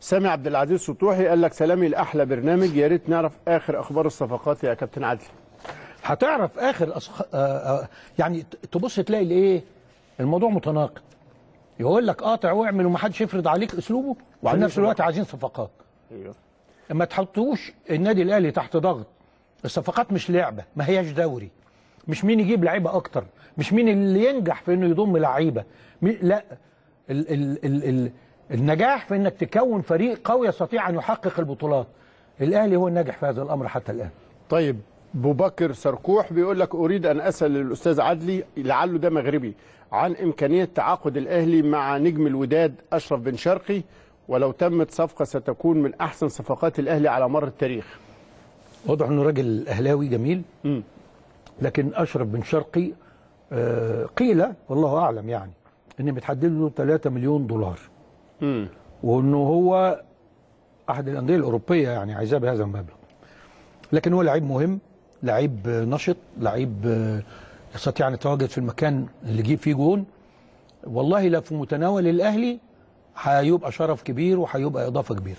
سامي عبد العزيز سطوحي قال لك سلامي لاحلى برنامج يا ريت نعرف اخر اخبار الصفقات يا كابتن عدلي هتعرف اخر أصخ... آه آه يعني تبص تلاقي الايه الموضوع متناقض يقول لك قاطع واعمل ومحدش يفرض عليك اسلوبه وفي نفس الوقت عايزين صفقات ايوه ما تحطوش النادي الاهلي تحت ضغط الصفقات مش لعبه ما هياش دوري مش مين يجيب لعيبه اكتر مش مين اللي ينجح في انه يضم لعيبه لا ال ال ال ال النجاح في انك تكون فريق قوي يستطيع ان يحقق البطولات الاهلي هو الناجح في هذا الامر حتى الان طيب بوبكر سركوح بيقول لك اريد ان اسال الاستاذ عدلي لعله ده مغربي عن امكانيه تعاقد الاهلي مع نجم الوداد اشرف بن شرقي ولو تمت صفقه ستكون من احسن صفقات الاهلي على مر التاريخ واضح انه راجل اهلاوي جميل م. لكن اشرف بن شرقي آه، قيل والله اعلم يعني ان متحدد له 3 مليون دولار وانه هو احد الانديه الاوروبيه يعني عايزاه بهذا المبلغ لكن هو لعيب مهم لعيب نشط لعيب آه، يستطيع ان يتواجد في المكان اللي يجيب فيه جون والله لو في متناول الاهلي هيبقى شرف كبير وهيبقى اضافه كبيره